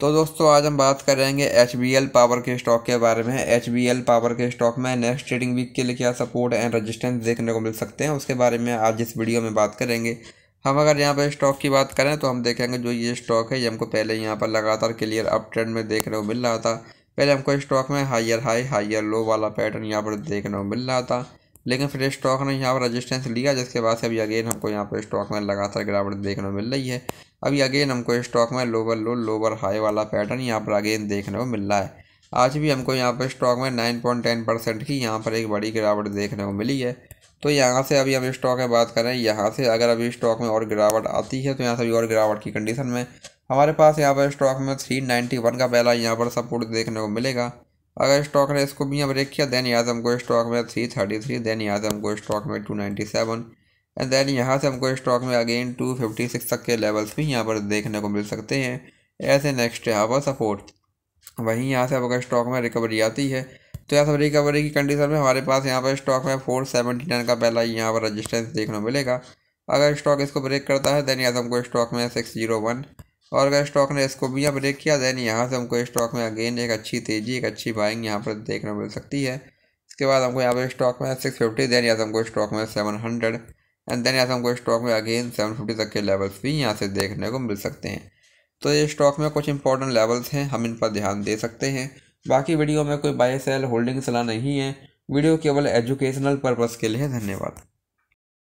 तो दोस्तों आज हम बात करेंगे एच बी एल पावर के स्टॉक के बारे में एच बी एल पावर के स्टॉक में नेक्स्ट ट्रेडिंग वीक के लिए क्या सपोर्ट एंड रेजिस्टेंस देखने को मिल सकते हैं उसके बारे में आज इस वीडियो में बात करेंगे हम अगर यहाँ पर स्टॉक की बात करें तो हम देखेंगे जो ये स्टॉक है ये हमको पहले यहाँ पर लगातार क्लियर अप ट्रेंड में देखने को मिल रहा था पहले हमको स्टॉक में हाइयर हाई हाइयर लो वाला पैटर्न यहाँ पर देखने को मिल रहा था लेकिन फिर स्टॉक ने यहाँ पर रजिस्टेंस लिया जिसके बाद से अभी अगेन हमको यहाँ पर स्टॉक में लगातार गिरावट देखने को मिल रही है अभी अगेन हमको स्टॉक में लोवर लो लोवर हाई वाला पैटर्न यहाँ पर अगेन देखने को मिल रहा है आज भी हमको यहाँ पर स्टॉक में नाइन पॉइंट टेन परसेंट की यहाँ पर एक बड़ी गिरावट देखने को मिली है तो यहाँ से अभी हम स्टॉक में बात करें यहाँ से अगर अभी स्टॉक में और गिरावट आती है तो यहाँ से अभी और गिरावट की कंडीशन में हमारे पास यहाँ पर स्टॉक में थ्री नाइन्टी वन का पहला यहाँ पर सपोर्ट देखने को मिलेगा अगर स्टॉक ने इसको भी यहाँ ब्रेक किया दैन यहाँ से हमको स्टॉक में थ्री थर्टी थ्री दैन यहाँ से हमको स्टॉक में two ninety seven and then यहाँ से हमको स्टॉक में अगेन टू फिफ्टी सिक्स तक के लेवल्स भी यहाँ पर देखने को मिल सकते हैं ऐसे नेक्स्ट यहाँ पर सपोर्ट वहीं यहाँ से अब अगर स्टॉक में रिकवरी आती है तो यहाँ सब रिकवरी की कंडीशन में हमारे पास यहाँ पर स्टॉक में फोर सेवेंटी नाइन का पहला यहाँ पर रजिस्टेंस देखने को मिलेगा अगर स्टॉक इसको ब्रेक करता है दैन यहाँ से हमको स्टॉक में सिक्स जीरो वन और अगर स्टॉक ने इसको भी यहाँ पर ब्रेक किया दैन यहाँ से हमको स्टॉक में अगेन एक अच्छी तेजी एक अच्छी बाइंग यहाँ पर देखने को मिल सकती है इसके बाद हमको यहाँ पर स्टॉक में सिक्स फिफ्टी देन या हमको स्टॉक में सेवन हंड्रेड एंड देन या हमको स्टॉक में अगेन सेवन फिफ्टी तक के लेवल्स भी यहाँ से देखने को मिल सकते हैं तो ये स्टॉक में कुछ इंपॉर्टेंट लेवल्स हैं हम इन पर ध्यान दे सकते हैं बाकी वीडियो में कोई बाय सेल होल्डिंग सलाह नहीं है वीडियो केवल एजुकेशनल पर्पज़ के लिए धन्यवाद